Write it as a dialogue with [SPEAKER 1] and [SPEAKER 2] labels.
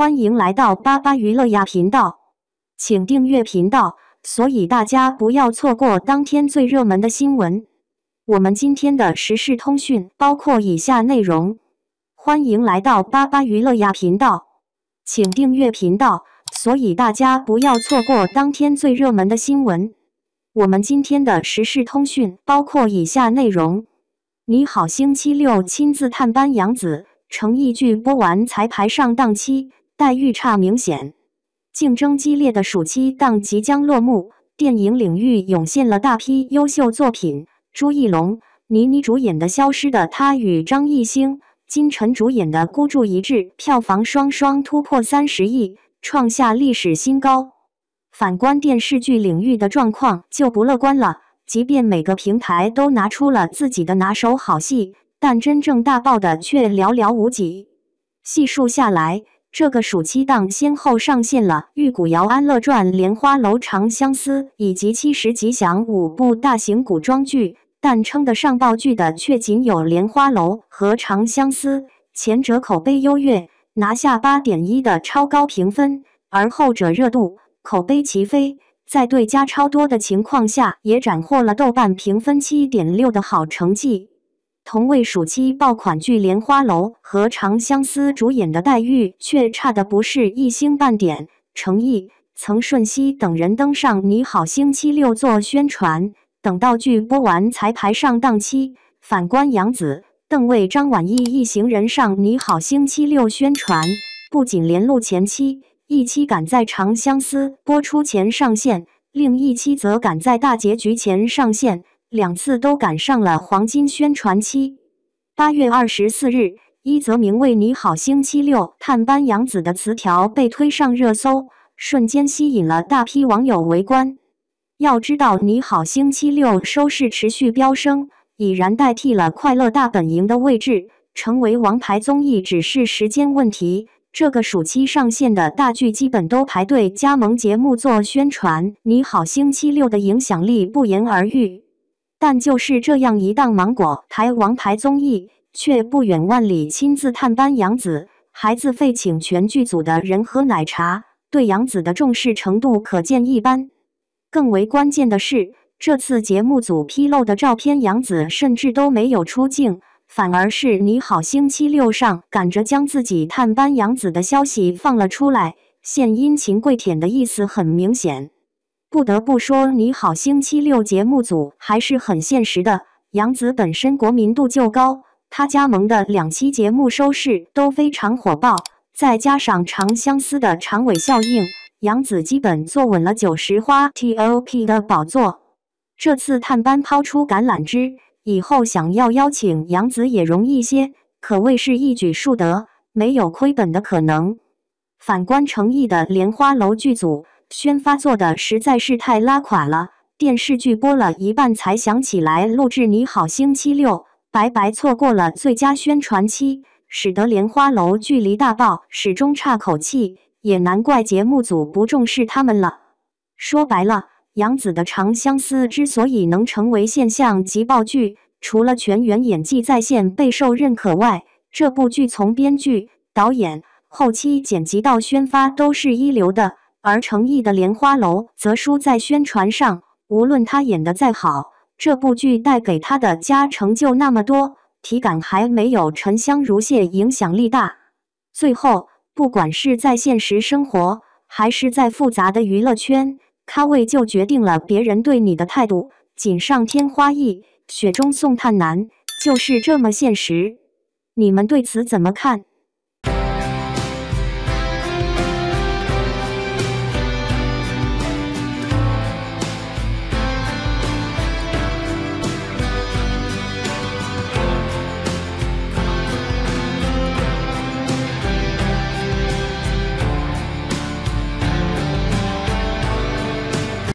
[SPEAKER 1] 欢迎来到巴巴娱乐呀频道，请订阅频道，所以大家不要错过当天最热门的新闻。我们今天的时事通讯包括以下内容。欢迎来到巴巴娱乐呀频道，请订阅频道，所以大家不要错过当天最热门的新闻。我们今天的时事通讯包括以下内容。你好，星期六亲自探班杨紫，诚意剧播完才排上档期。待遇差明显，竞争激烈的暑期档即将落幕，电影领域涌现了大批优秀作品。朱一龙、倪妮主演的《消失的她》与张艺兴、金晨主演的《孤注一掷》票房双双突破三十亿，创下历史新高。反观电视剧领域的状况就不乐观了，即便每个平台都拿出了自己的拿手好戏，但真正大爆的却寥寥无几。细数下来，这个暑期档先后上线了《玉骨遥》《安乐传》《莲花楼》《长相思》，以及《七十吉祥》五部大型古装剧，但称得上爆剧的却仅有《莲花楼》和《长相思》。前者口碑优越，拿下八点一的超高评分；而后者热度、口碑齐飞，在对家超多的情况下，也斩获了豆瓣评分七点六的好成绩。同为暑期爆款剧《莲花楼》和《长相思》主演的黛玉却差的不是一星半点。成毅、曾舜晞等人登上《你好星期六》做宣传，等到剧播完才排上档期。反观杨紫、邓为、张晚意一行人上《你好星期六》宣传，不仅连录前期，一期赶在《长相思》播出前上线，另一期则赶在大结局前上线。两次都赶上了黄金宣传期。八月二十四日，一泽明为你好星期六探班杨子的词条被推上热搜，瞬间吸引了大批网友围观。要知道，你好星期六收视持续飙升，已然代替了快乐大本营的位置，成为王牌综艺只是时间问题。这个暑期上线的大剧基本都排队加盟节目做宣传，你好星期六的影响力不言而喻。但就是这样一档芒果台王牌综艺，却不远万里亲自探班杨紫，还自费请全剧组的人喝奶茶，对杨紫的重视程度可见一斑。更为关键的是，这次节目组披露的照片，杨紫甚至都没有出镜，反而是《你好星期六》上赶着将自己探班杨紫的消息放了出来，献殷勤跪舔的意思很明显。不得不说，你好星期六节目组还是很现实的。杨紫本身国民度就高，她加盟的两期节目收视都非常火爆，再加上《长相思》的长尾效应，杨紫基本坐稳了九十花 TOP 的宝座。这次探班抛出橄榄枝，以后想要邀请杨紫也容易些，可谓是一举数得，没有亏本的可能。反观成毅的《莲花楼》剧组。宣发做的实在是太拉垮了，电视剧播了一半才想起来录制《你好星期六》，白白错过了最佳宣传期，使得莲花楼距离大爆始终差口气，也难怪节目组不重视他们了。说白了，杨紫的《长相思》之所以能成为现象级爆剧，除了全员演技在线备受认可外，这部剧从编剧、导演、后期剪辑到宣发都是一流的。而成毅的莲花楼则输在宣传上，无论他演得再好，这部剧带给他的加成就那么多，体感还没有沉香如屑影响力大。最后，不管是在现实生活，还是在复杂的娱乐圈，咖位就决定了别人对你的态度。锦上添花易，雪中送炭难，就是这么现实。你们对此怎么看？